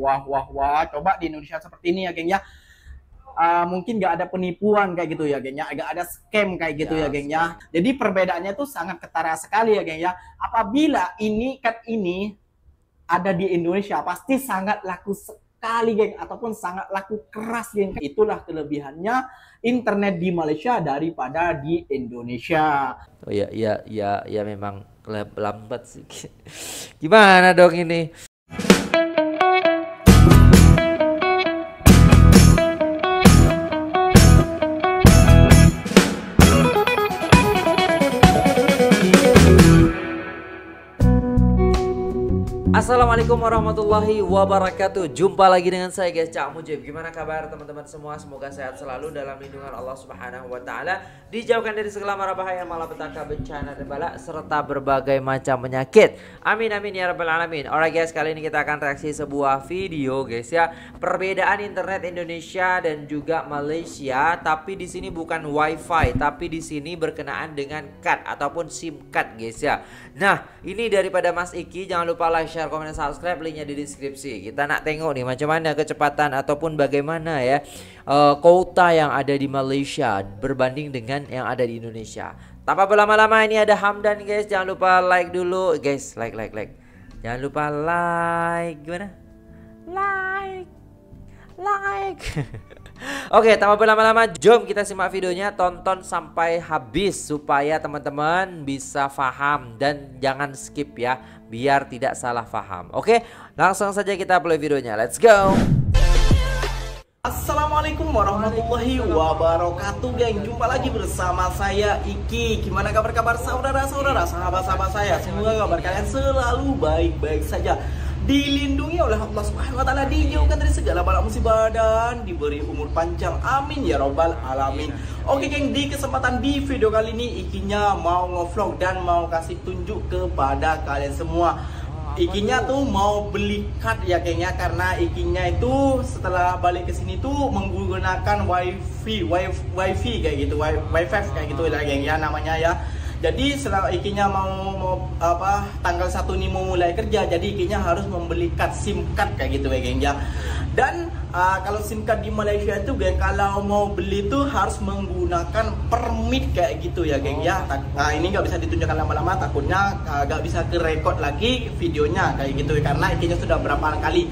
wah wah wah coba di Indonesia seperti ini ya geng ya uh, mungkin gak ada penipuan kayak gitu ya geng ya, agak ada scam kayak gitu ya, ya Ya, jadi perbedaannya tuh sangat ketara sekali ya geng ya apabila ini cat ini ada di Indonesia pasti sangat laku sekali geng ataupun sangat laku keras geng itulah kelebihannya internet di Malaysia daripada di Indonesia oh ya ya ya ya memang lambat sih gimana dong ini Assalamualaikum warahmatullahi wabarakatuh Jumpa lagi dengan saya guys Cak Mujib Gimana kabar teman-teman semua Semoga sehat selalu dalam lindungan Allah subhanahu wa ta'ala Dijauhkan dari segala mara bahaya Malapetaka, bencana, dan bala Serta berbagai macam penyakit Amin amin ya rabbal alamin Alright guys kali ini kita akan reaksi sebuah video guys ya Perbedaan internet Indonesia dan juga Malaysia Tapi di sini bukan wifi Tapi di sini berkenaan dengan card ataupun SIM card guys ya Nah, ini daripada Mas Iki, jangan lupa like, share, komen, dan subscribe. Linknya di deskripsi. Kita nak tengok nih macam mana kecepatan ataupun bagaimana ya uh, eh, kota yang ada di Malaysia berbanding dengan yang ada di Indonesia. Tanpa berlama-lama ini ada Hamdan guys. Jangan lupa like dulu guys. Like, like, like. Jangan lupa like gimana? Like, like. Oke, tanpa berlama-lama, jom kita simak videonya, tonton sampai habis supaya teman-teman bisa paham dan jangan skip ya, biar tidak salah paham. Oke, langsung saja kita play videonya. Let's go. Assalamualaikum warahmatullahi wabarakatuh geng Jumpa lagi bersama saya Iki Gimana kabar-kabar saudara-saudara Sahabat-sahabat saya Semoga kabar kalian selalu baik-baik saja dilindungi oleh Allah Subhanahu wa taala, dijauhkan dari segala bala musibah dan diberi umur panjang. Amin ya robbal alamin. Oke geng, di kesempatan di video kali ini Ikinya mau ngevlog dan mau kasih tunjuk kepada kalian semua. Ikinya tuh mau beli card ya kayaknya karena Ikinya itu setelah balik ke sini tuh menggunakan wifi, wifi, wifi kayak gitu, wifi kayak gitu lah geng ya namanya ya jadi selama ikinya mau, mau apa tanggal satu ini mau mulai kerja jadi ikinya harus membeli card sim card kayak gitu ya geng ya dan uh, kalau sim card di Malaysia itu geng kalau mau beli itu harus menggunakan permit kayak gitu ya geng ya nah, ini nggak bisa ditunjukkan lama-lama takutnya ah, nggak bisa ke lagi videonya kayak gitu ya, karena ikinya sudah berapa kali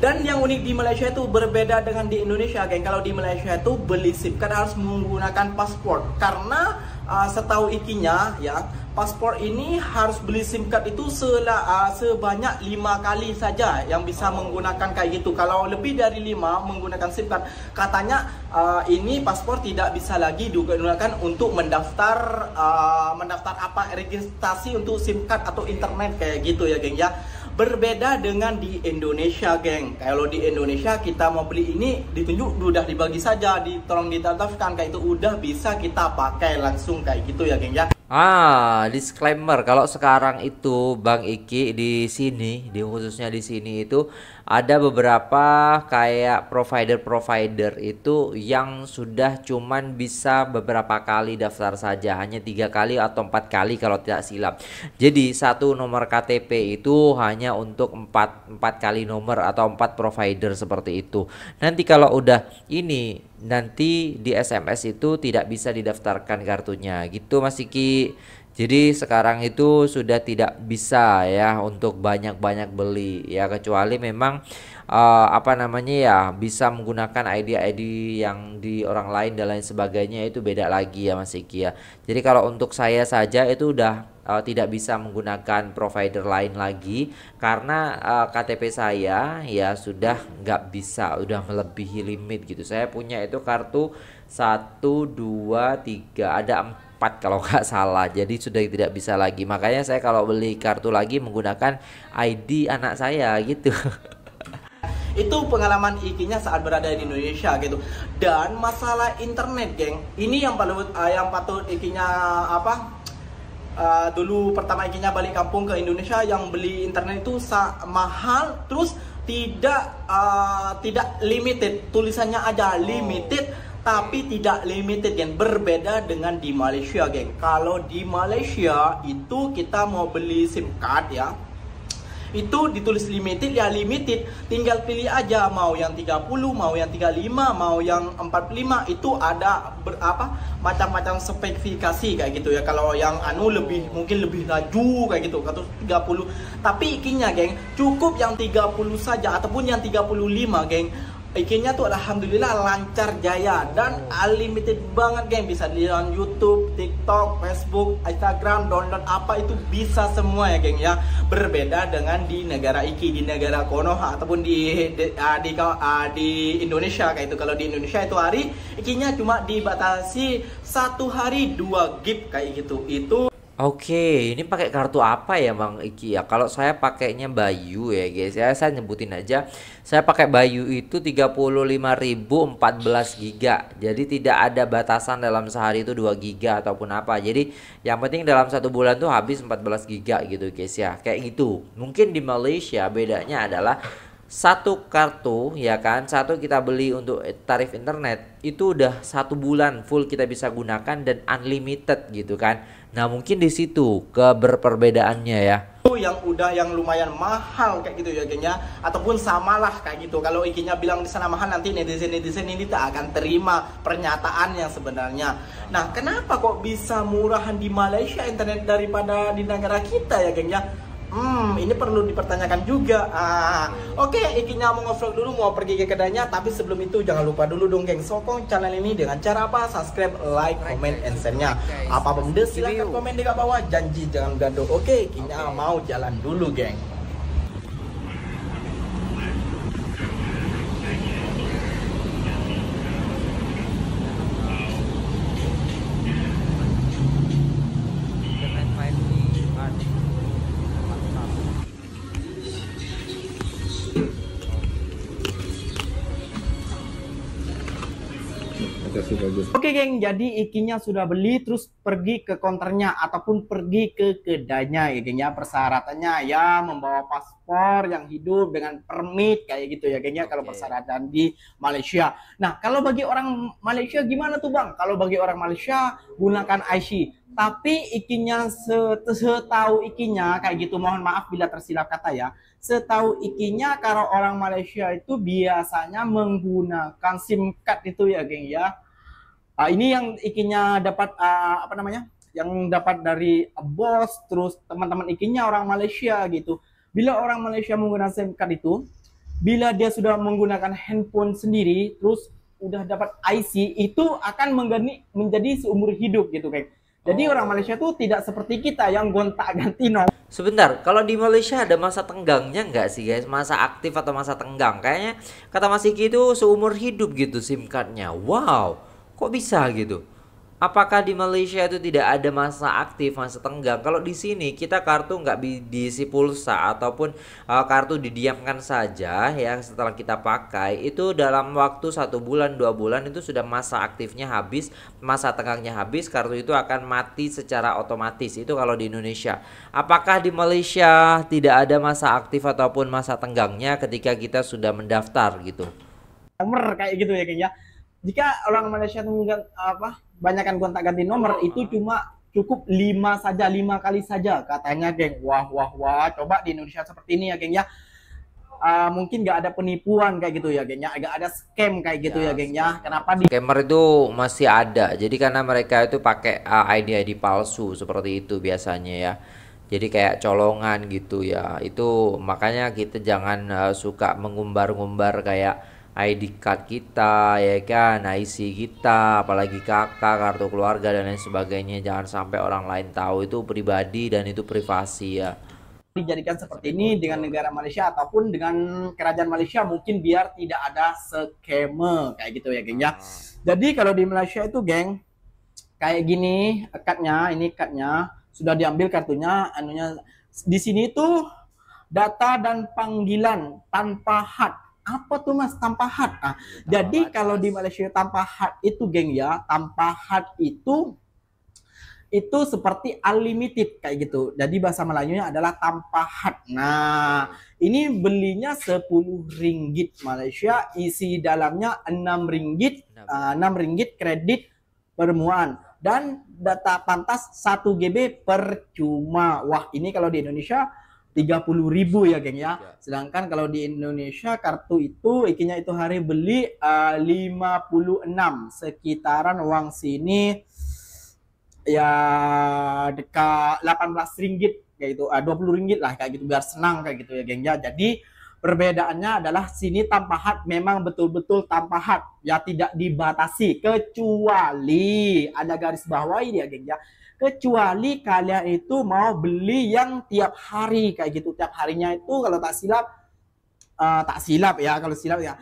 dan yang unik di Malaysia itu berbeda dengan di Indonesia geng kalau di Malaysia itu beli sim card harus menggunakan paspor karena uh, setahu ikinya ya paspor ini harus beli SIM card itu sela, uh, sebanyak lima kali saja yang bisa oh. menggunakan kayak gitu. Kalau lebih dari lima menggunakan SIM card, katanya uh, ini paspor tidak bisa lagi digunakan untuk mendaftar uh, mendaftar apa registrasi untuk SIM card atau internet kayak gitu ya, geng ya. Berbeda dengan di Indonesia, geng. Kalau di Indonesia kita mau beli ini ditunjuk udah dibagi saja, ditolong tolong ditatafkan kayak itu udah bisa kita pakai langsung kayak gitu ya, geng ya. Ah, disclaimer kalau sekarang itu Bang Iki di sini, di khususnya di sini itu ada beberapa kayak provider-provider itu yang sudah cuman bisa beberapa kali daftar saja, hanya tiga kali atau empat kali kalau tidak silap. Jadi satu nomor KTP itu hanya untuk empat empat kali nomor atau empat provider seperti itu. Nanti kalau udah ini nanti di SMS itu tidak bisa didaftarkan kartunya gitu Mas Iki jadi sekarang itu sudah tidak bisa ya untuk banyak-banyak beli ya kecuali memang uh, apa namanya ya bisa menggunakan ID-ID yang di orang lain dan lain sebagainya itu beda lagi ya Mas Iki ya. Jadi kalau untuk saya saja itu udah uh, tidak bisa menggunakan provider lain lagi karena uh, eh, KTP saya ya sudah nggak bisa udah melebihi limit gitu saya punya itu kartu satu dua tiga ada 4 kalau nggak salah jadi sudah tidak bisa lagi makanya saya kalau beli kartu lagi menggunakan ID anak saya gitu itu pengalaman ikinya saat berada di Indonesia gitu dan masalah internet geng ini yang patut eh, yang patut ikinya apa uh, dulu pertama ikinya balik kampung ke Indonesia yang beli internet itu mahal terus tidak uh, tidak limited tulisannya aja oh. limited oh tapi tidak limited yang berbeda dengan di Malaysia geng kalau di Malaysia itu kita mau beli SIM card ya itu ditulis limited ya limited tinggal pilih aja mau yang 30 mau yang 35 mau yang 45 itu ada berapa macam-macam spesifikasi kayak gitu ya kalau yang anu lebih oh. mungkin lebih laju kayak gitu atau 30 tapi ikinya geng cukup yang 30 saja ataupun yang 35 geng ig tuh alhamdulillah lancar jaya dan unlimited banget geng bisa dilihat YouTube, TikTok, Facebook, Instagram, download apa itu bisa semua ya geng ya. Berbeda dengan di negara Iki, di negara Konoha ataupun di di, ah, di, ah, di Indonesia kayak itu. Kalau di Indonesia itu hari ig cuma dibatasi satu hari dua gig kayak gitu. Itu Oke, ini pakai kartu apa ya Bang Iki ya? Kalau saya pakainya Bayu ya guys ya, saya nyebutin aja. Saya pakai Bayu itu 35.014 giga. Jadi tidak ada batasan dalam sehari itu 2 giga ataupun apa. Jadi yang penting dalam satu bulan tuh habis 14 giga gitu guys ya. Kayak gitu. Mungkin di Malaysia bedanya adalah satu kartu ya kan satu kita beli untuk tarif internet itu udah satu bulan full kita bisa gunakan dan unlimited gitu kan Nah mungkin di situ keberperbedaannya ya. tuh Yang udah yang lumayan mahal kayak gitu ya gengnya ataupun samalah kayak gitu. Kalau ikinya bilang di sana mahal nanti netizen-netizen ini tak akan terima pernyataan yang sebenarnya. Nah, kenapa kok bisa murahan di Malaysia internet daripada di negara kita ya gengnya? Hmm, ini perlu dipertanyakan juga. Ah, oke, okay, Ikinya mau ngevlog dulu, mau pergi ke kedainya. Tapi sebelum itu jangan lupa dulu dong, geng, sokong channel ini dengan cara apa? Subscribe, like, comment, and share-nya. Apa benda silahkan komen di bawah. Janji jangan gaduh. Oke, okay, Ikinya okay. mau jalan dulu, geng. jadi ikinya sudah beli terus pergi ke konternya ataupun pergi ke kedainya ya geng ya persyaratannya ya membawa paspor yang hidup dengan permit kayak gitu ya geng ya kalau okay. persyaratan di Malaysia. Nah kalau bagi orang Malaysia gimana tuh bang? Kalau bagi orang Malaysia gunakan IC tapi ikinya setahu ikinya kayak gitu mohon maaf bila tersilap kata ya setahu ikinya kalau orang Malaysia itu biasanya menggunakan SIM card itu ya geng ya Uh, ini yang ikinya dapat uh, apa namanya? Yang dapat dari bos terus teman-teman ikinya orang Malaysia gitu. Bila orang Malaysia menggunakan SIM card itu, bila dia sudah menggunakan handphone sendiri terus udah dapat IC itu akan menjadi seumur hidup gitu, kayak. Jadi oh. orang Malaysia tuh tidak seperti kita yang gonta-ganti nomor. Sebentar, kalau di Malaysia ada masa tenggangnya nggak sih guys? Masa aktif atau masa tenggang? Kayaknya kata Mas Iki itu seumur hidup gitu SIM cardnya. Wow, kok bisa gitu apakah di Malaysia itu tidak ada masa aktif masa tenggang kalau di sini kita kartu nggak diisi pulsa ataupun uh, kartu didiamkan saja ya setelah kita pakai itu dalam waktu satu bulan dua bulan itu sudah masa aktifnya habis masa tenggangnya habis kartu itu akan mati secara otomatis itu kalau di Indonesia apakah di Malaysia tidak ada masa aktif ataupun masa tenggangnya ketika kita sudah mendaftar gitu kayak gitu ya kayaknya jika orang Malaysia menggan, apa banyakkan gonta ganti nomor oh, itu cuma cukup lima saja lima kali saja katanya geng wah wah wah coba di Indonesia seperti ini ya geng ya uh, mungkin nggak ada penipuan kayak gitu ya gengnya agak ada scam kayak gitu ya, ya gengnya kenapa di scammer itu masih ada jadi karena mereka itu pakai uh, ah, ID ID palsu seperti itu biasanya ya jadi kayak colongan gitu ya itu makanya kita jangan uh, suka mengumbar-ngumbar kayak ID card kita ya kan IC kita apalagi kakak kartu keluarga dan lain sebagainya jangan sampai orang lain tahu itu pribadi dan itu privasi ya dijadikan seperti ini dengan negara Malaysia ataupun dengan kerajaan Malaysia mungkin biar tidak ada skema kayak gitu ya geng ya hmm. jadi kalau di Malaysia itu geng kayak gini akadnya ini akadnya sudah diambil kartunya anunya di sini tuh data dan panggilan tanpa hak apa tuh mas tanpa hat nah, jadi hat, kalau di Malaysia tanpa hat itu geng ya tanpa hat itu itu seperti unlimited kayak gitu jadi bahasa Melayunya adalah tanpa hat nah ini belinya 10 ringgit Malaysia isi dalamnya 6 ringgit 6 ah, ringgit kredit permuaan dan data pantas 1 GB percuma wah ini kalau di Indonesia tiga puluh ribu ya geng ya. ya. Sedangkan kalau di Indonesia kartu itu ikinya itu hari beli eh, lima puluh enam sekitaran uang sini ya dekat delapan belas ringgit kayak gitu eh, dua puluh ringgit lah kayak gitu biar senang kayak gitu ya geng ya. Jadi perbedaannya adalah sini tanpa hak memang betul-betul tanpa hak ya tidak dibatasi kecuali ada garis bawah ini ya geng ya kecuali kalian itu mau beli yang tiap hari kayak gitu tiap harinya itu kalau tak silap uh, tak silap ya kalau silap ya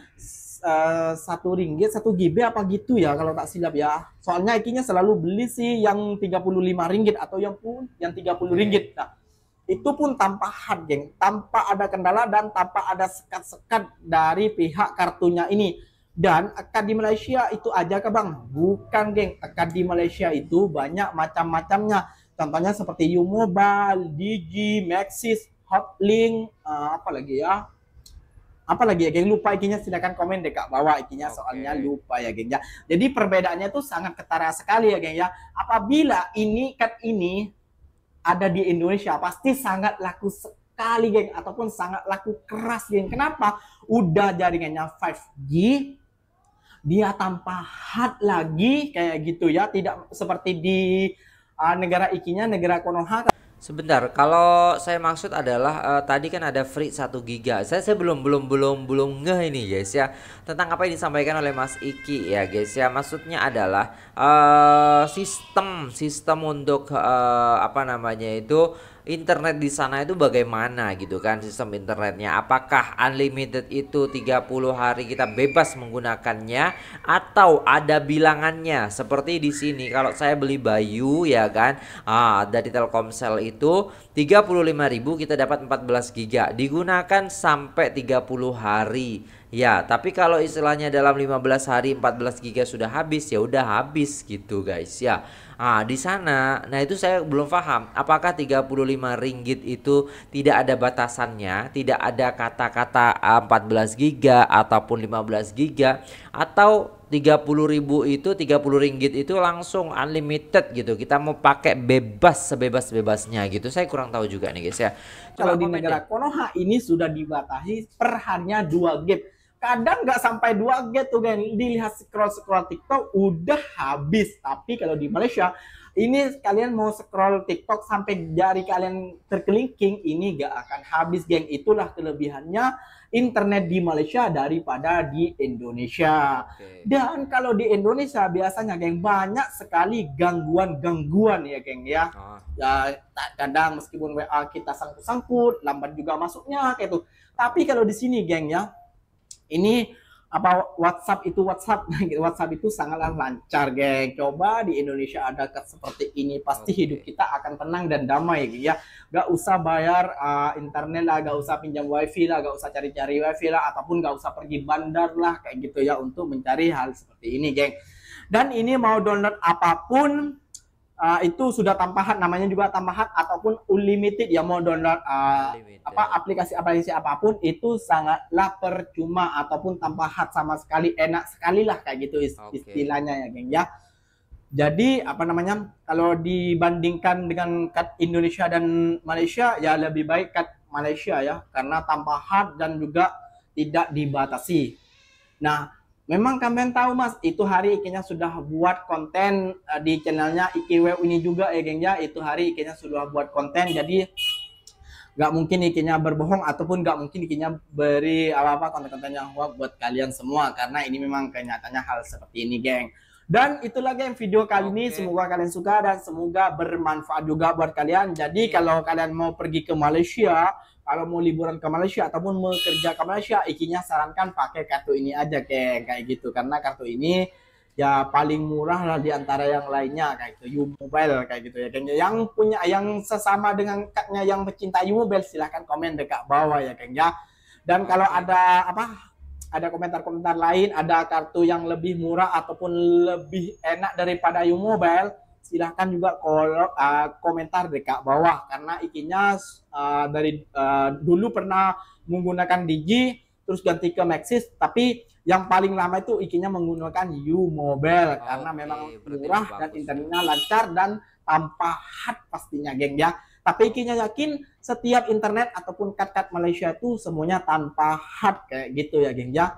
eh, satu ringgit satu GB apa gitu ya kalau tak silap ya soalnya ikinya selalu beli sih yang 35 ringgit atau yang pun yang 30 ringgit nah itu pun tanpa hard geng tanpa ada kendala dan tanpa ada sekat-sekat dari pihak kartunya ini dan akad di Malaysia itu aja ke bang, bukan geng. Akad di Malaysia itu banyak macam-macamnya. Contohnya seperti U Mobile, Digi, Maxis, Hotlink, uh, apa lagi ya? Apa lagi ya geng? Lupa ikinya silahkan komen deh kak bawah ikinya okay. soalnya lupa ya geng ya. Jadi perbedaannya itu sangat ketara sekali ya geng ya. Apabila ini kan ini ada di Indonesia pasti sangat laku sekali geng ataupun sangat laku keras geng. Kenapa? Udah jaringannya 5G, dia tanpa hat lagi kayak gitu ya, tidak seperti di uh, negara ikinya, negara Konoha. Sebentar, kalau saya maksud adalah uh, tadi kan ada free 1 giga. Saya saya belum belum belum belum nge ini guys ya tentang apa yang disampaikan oleh Mas Iki ya guys ya. Maksudnya adalah uh, sistem sistem untuk uh, apa namanya itu internet di sana itu bagaimana gitu kan sistem internetnya apakah unlimited itu 30 hari kita bebas menggunakannya atau ada bilangannya seperti di sini kalau saya beli Bayu ya kan ah dari Telkomsel itu 35.000 kita dapat 14 giga digunakan sampai 30 hari ya tapi kalau istilahnya dalam 15 hari 14 giga sudah habis ya udah habis gitu guys ya Ah, di sana. Nah, itu saya belum paham. Apakah 35 ringgit itu tidak ada batasannya, tidak ada kata-kata 14 ah, giga ataupun 15 giga atau 30 ribu itu 30 ringgit itu langsung unlimited gitu. Kita mau pakai bebas sebebas-bebasnya gitu. Saya kurang tahu juga nih guys ya. Kalau di negara Konoha ini sudah dibatasi per hanya 2 kadang nggak sampai dua get tuh geng dilihat scroll scroll TikTok udah habis tapi kalau di Malaysia ini kalian mau scroll TikTok sampai jari kalian terkelingking ini gak akan habis geng itulah kelebihannya internet di Malaysia daripada di Indonesia okay. dan kalau di Indonesia biasanya geng banyak sekali gangguan-gangguan ya geng ya ah. ya kadang meskipun WA kita sangkut-sangkut lambat juga masuknya kayak tuh gitu. tapi kalau di sini geng ya ini apa WhatsApp itu WhatsApp gitu, WhatsApp itu sangatlah lancar geng coba di Indonesia ada seperti ini pasti okay. hidup kita akan tenang dan damai gitu ya gak usah bayar uh, internet lah gak usah pinjam wifi lah gak usah cari-cari wifi lah ataupun gak usah pergi bandar lah kayak gitu ya untuk mencari hal seperti ini geng dan ini mau download apapun uh, itu sudah tambahan namanya juga tambahan ataupun unlimited ya mau download uh, apa aplikasi-aplikasi apapun itu sangatlah percuma ataupun tambahan sama sekali enak sekali lah kayak gitu ist okay. istilahnya ya geng ya. Jadi apa namanya kalau dibandingkan dengan Indonesia dan Malaysia ya lebih baik ke Malaysia ya karena tambahan dan juga tidak dibatasi. Nah, Memang kalian tahu mas, itu hari Ikinya sudah buat konten eh, di channelnya IKW ini juga ya geng ya. Itu hari Ikinya sudah buat konten, jadi nggak mungkin Ikinya berbohong ataupun nggak mungkin Ikinya beri apa-apa konten-konten yang hoax buat kalian semua karena ini memang kenyataannya hal seperti ini geng. Dan itulah geng video kali okay. ini semoga kalian suka dan semoga bermanfaat juga buat kalian. Jadi yeah. kalau kalian mau pergi ke Malaysia kalau mau liburan ke Malaysia ataupun bekerja ke Malaysia, ikinya sarankan pakai kartu ini aja kayak kayak gitu karena kartu ini ya paling murah lah di antara yang lainnya kayak gitu. You Mobile kayak gitu ya. Kayaknya yang punya yang sesama dengan kaknya yang pecinta You Mobile silahkan komen dekat bawah ya kayaknya. Dan kalau ada apa ada komentar-komentar lain, ada kartu yang lebih murah ataupun lebih enak daripada You Mobile silahkan juga kol, uh, komentar di kak bawah karena ikinya uh, eh, dari uh, dulu pernah menggunakan digi terus ganti ke Maxis tapi yang paling lama itu ikinya menggunakan U Mobile oh, karena memang murah dan bagus. internetnya lancar dan tanpa hat pastinya geng ya tapi ikinya yakin setiap internet ataupun kat-kat Malaysia itu semuanya tanpa hat kayak gitu ya geng ya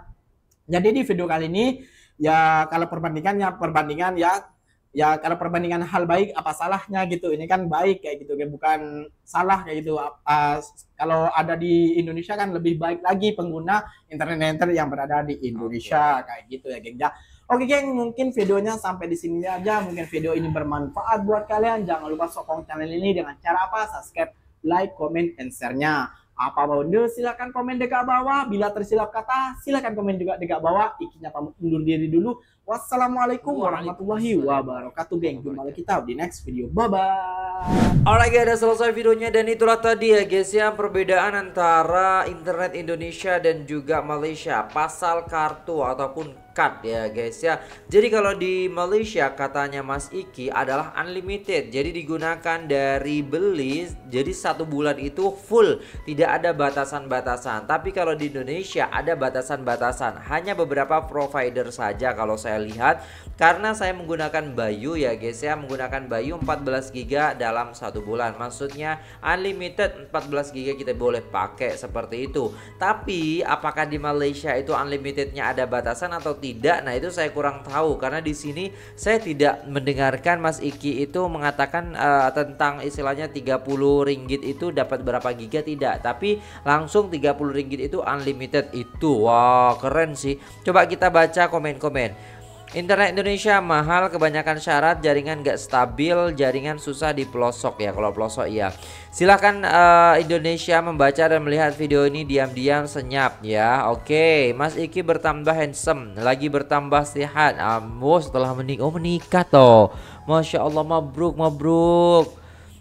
jadi di video kali ini ya kalau perbandingannya perbandingan ya ya kalau perbandingan hal baik apa salahnya gitu ini kan baik kayak gitu kayak bukan salah kayak gitu uh, kalau ada di Indonesia kan lebih baik lagi pengguna internet internet yang berada di Indonesia okay. kayak gitu ya geng ya oke geng mungkin videonya sampai di sini aja mungkin video ini bermanfaat buat kalian jangan lupa sokong channel ini dengan cara apa subscribe like comment and share-nya apa mau news silahkan komen dekat bawah bila tersilap kata silahkan komen juga dekat bawah ikinya pamit undur diri dulu Wassalamualaikum warahmatullahi wabarakatuh, geng. Jumpa lagi kita di next video. Bye bye. Alright, guys, ada selesai videonya dan itulah tadi ya, guys, ya perbedaan antara internet Indonesia dan juga Malaysia. Pasal kartu ataupun cut ya guys ya jadi kalau di Malaysia katanya Mas Iki adalah unlimited jadi digunakan dari beli jadi satu bulan itu full tidak ada batasan-batasan tapi kalau di Indonesia ada batasan-batasan hanya beberapa provider saja kalau saya lihat karena saya menggunakan Bayu ya guys ya menggunakan Bayu 14GB dalam satu bulan maksudnya unlimited 14GB kita boleh pakai seperti itu tapi apakah di Malaysia itu unlimitednya ada batasan atau tidak nah itu saya kurang tahu karena di sini saya tidak mendengarkan Mas Iki itu mengatakan uh, tentang istilahnya 30 ringgit itu dapat berapa giga tidak tapi langsung 30 ringgit itu unlimited itu wow keren sih coba kita baca komen-komen Internet Indonesia mahal, kebanyakan syarat, jaringan gak stabil, jaringan susah di pelosok ya. Kalau pelosok ya. Silahkan uh, eh, Indonesia membaca dan melihat video ini diam-diam senyap ya. Oke, okay. Mas Iki bertambah handsome, lagi bertambah sehat. Amo setelah menikah. oh, menikah toh. Masya Allah, mabruk, mabruk.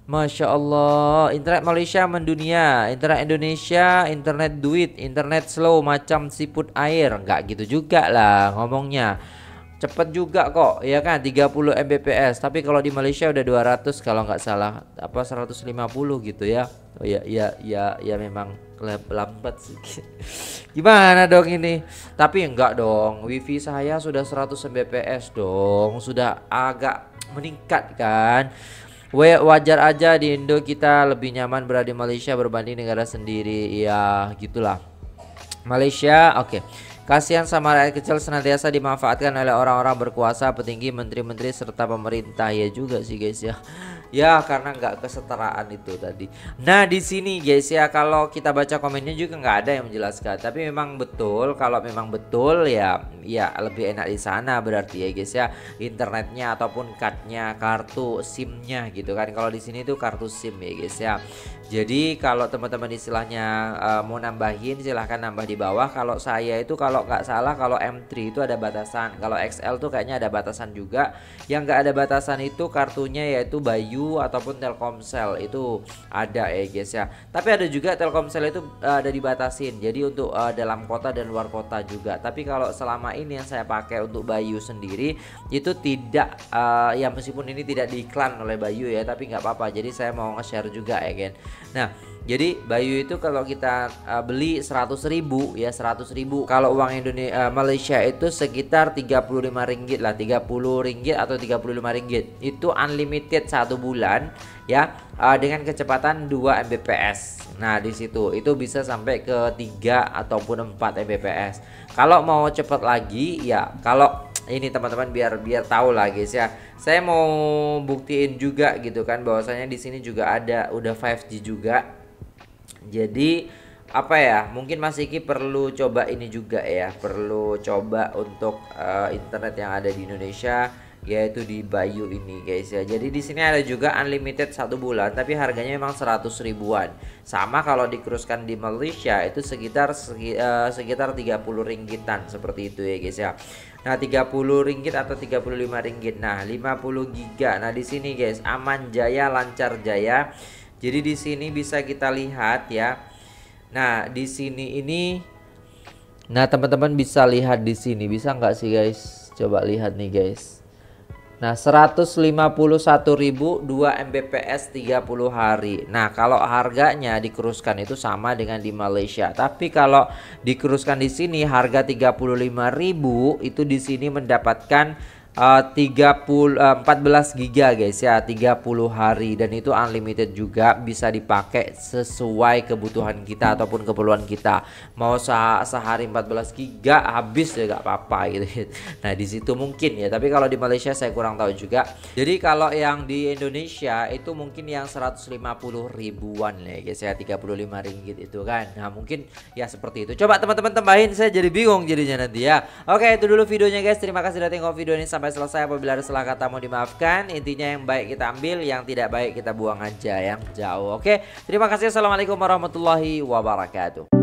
Masya Allah, internet Malaysia mendunia, internet Indonesia, internet duit, internet slow macam siput air, nggak gitu juga lah ngomongnya cepet juga kok ya kan 30 Mbps tapi kalau di Malaysia udah 200 kalau nggak salah apa 150 gitu ya oh ya ya ya ya memang lambat sih gimana dong ini tapi enggak dong wifi saya sudah 100 Mbps dong sudah agak meningkat kan wajar aja di Indo kita lebih nyaman berada di Malaysia berbanding negara sendiri ya gitulah Malaysia oke okay. Kasihan sama rakyat kecil senantiasa dimanfaatkan oleh orang-orang berkuasa, petinggi, menteri-menteri serta pemerintah ya juga sih guys ya. Ya karena nggak kesetaraan itu tadi. Nah di sini guys ya kalau kita baca komennya juga nggak ada yang menjelaskan. Tapi memang betul kalau memang betul ya ya lebih enak di sana berarti ya guys ya internetnya ataupun cardnya kartu simnya gitu kan. Kalau di sini tuh kartu sim ya guys ya. Jadi kalau teman-teman istilahnya uh, mau nambahin silahkan nambah di bawah. Kalau saya itu kalau nggak salah kalau M3 itu ada batasan. Kalau XL tuh kayaknya ada batasan juga. Yang nggak ada batasan itu kartunya yaitu Bayu ataupun Telkomsel itu ada ya guys ya. Tapi ada juga Telkomsel itu uh, ada dibatasin. Jadi untuk uh, dalam kota dan luar kota juga. Tapi kalau selama ini yang saya pakai untuk Bayu sendiri itu tidak uh, ya meskipun ini tidak diiklan oleh Bayu ya tapi nggak apa-apa. Jadi saya mau nge-share juga ya guys. Nah, jadi Bayu itu kalau kita uh, beli 100 ribu ya 100 ribu kalau uang Indonesia uh, eh, Malaysia itu sekitar 35 ringgit lah 30 ringgit atau 35 ringgit itu unlimited satu bulan ya uh, dengan kecepatan 2 Mbps nah di situ itu bisa sampai ke 3 ataupun 4 Mbps kalau mau cepat lagi ya kalau ini teman-teman biar biar tahu lah guys ya. Saya mau buktiin juga gitu kan bahwasanya di sini juga ada udah 5G juga. Jadi apa ya mungkin Mas Iki perlu coba ini juga ya perlu coba untuk uh, internet yang ada di Indonesia yaitu di Bayu ini guys ya. Jadi di sini ada juga unlimited satu bulan tapi harganya memang 100 ribuan. Sama kalau dikeruskan di Malaysia itu sekitar eh, sekitar 30 ringgitan seperti itu ya guys ya. Nah, 30 ringgit atau 35 ringgit. Nah, 50 giga. Nah, di sini guys, aman jaya lancar jaya. Jadi di sini bisa kita lihat ya. Nah, di sini ini Nah, teman-teman bisa lihat di sini. Bisa nggak sih guys? Coba lihat nih guys. Nah, 151.000 2 Mbps 30 hari. Nah, kalau harganya dikeruskan itu sama dengan di Malaysia. Tapi kalau dikeruskan di sini harga 35.000 itu di sini mendapatkan uh, 30 uh, 14 giga guys ya 30 hari dan itu unlimited juga bisa dipakai sesuai kebutuhan kita ataupun keperluan kita mau se sehari 14 giga habis ya nggak apa-apa gitu nah di situ mungkin ya tapi kalau di Malaysia saya kurang tahu juga jadi kalau yang di Indonesia itu mungkin yang 150 ribuan ya guys ya 35 ringgit itu kan nah mungkin ya seperti itu coba teman-teman tambahin saya jadi bingung jadinya nanti ya oke itu dulu videonya guys terima kasih sudah tengok video ini sampai sampai selesai apabila ada salah kata mau dimaafkan intinya yang baik kita ambil yang tidak baik kita buang aja yang jauh oke terima kasih assalamualaikum warahmatullahi wabarakatuh